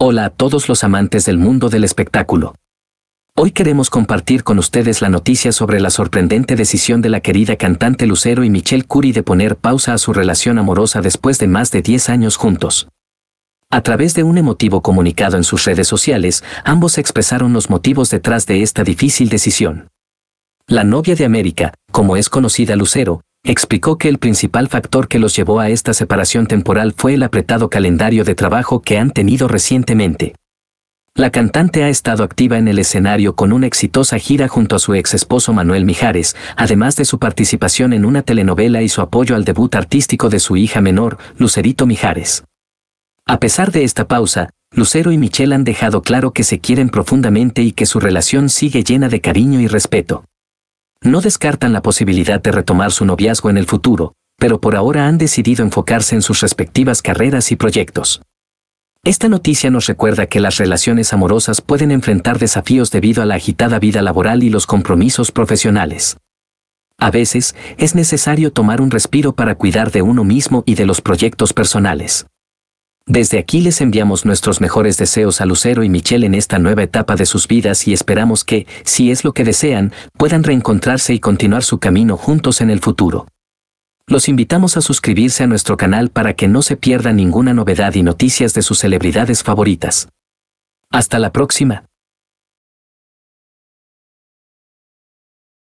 Hola a todos los amantes del mundo del espectáculo. Hoy queremos compartir con ustedes la noticia sobre la sorprendente decisión de la querida cantante Lucero y Michelle Curie de poner pausa a su relación amorosa después de más de 10 años juntos. A través de un emotivo comunicado en sus redes sociales, ambos expresaron los motivos detrás de esta difícil decisión. La novia de América, como es conocida Lucero, explicó que el principal factor que los llevó a esta separación temporal fue el apretado calendario de trabajo que han tenido recientemente. La cantante ha estado activa en el escenario con una exitosa gira junto a su ex esposo Manuel Mijares, además de su participación en una telenovela y su apoyo al debut artístico de su hija menor, Lucerito Mijares. A pesar de esta pausa, Lucero y Michelle han dejado claro que se quieren profundamente y que su relación sigue llena de cariño y respeto. No descartan la posibilidad de retomar su noviazgo en el futuro, pero por ahora han decidido enfocarse en sus respectivas carreras y proyectos. Esta noticia nos recuerda que las relaciones amorosas pueden enfrentar desafíos debido a la agitada vida laboral y los compromisos profesionales. A veces, es necesario tomar un respiro para cuidar de uno mismo y de los proyectos personales. Desde aquí les enviamos nuestros mejores deseos a Lucero y Michelle en esta nueva etapa de sus vidas y esperamos que, si es lo que desean, puedan reencontrarse y continuar su camino juntos en el futuro. Los invitamos a suscribirse a nuestro canal para que no se pierda ninguna novedad y noticias de sus celebridades favoritas. Hasta la próxima.